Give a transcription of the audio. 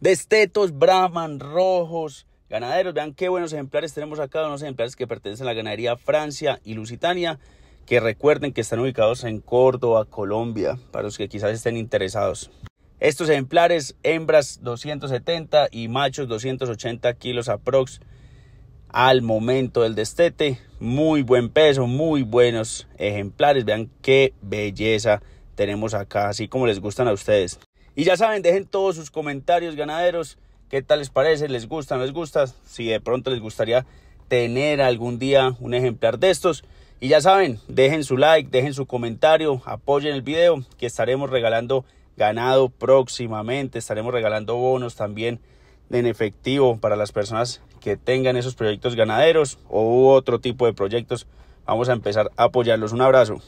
destetos, brahman, rojos, ganaderos. Vean qué buenos ejemplares tenemos acá, unos ejemplares que pertenecen a la ganadería Francia y Lusitania, que recuerden que están ubicados en Córdoba, Colombia, para los que quizás estén interesados. Estos ejemplares, hembras 270 y machos 280 kilos aprox al momento del destete. Muy buen peso, muy buenos ejemplares. Vean qué belleza tenemos acá, así como les gustan a ustedes. Y ya saben, dejen todos sus comentarios ganaderos, qué tal les parece, les gusta, no les gusta, si de pronto les gustaría tener algún día un ejemplar de estos. Y ya saben, dejen su like, dejen su comentario, apoyen el video que estaremos regalando ganado próximamente, estaremos regalando bonos también en efectivo para las personas que tengan esos proyectos ganaderos o otro tipo de proyectos. Vamos a empezar a apoyarlos. Un abrazo.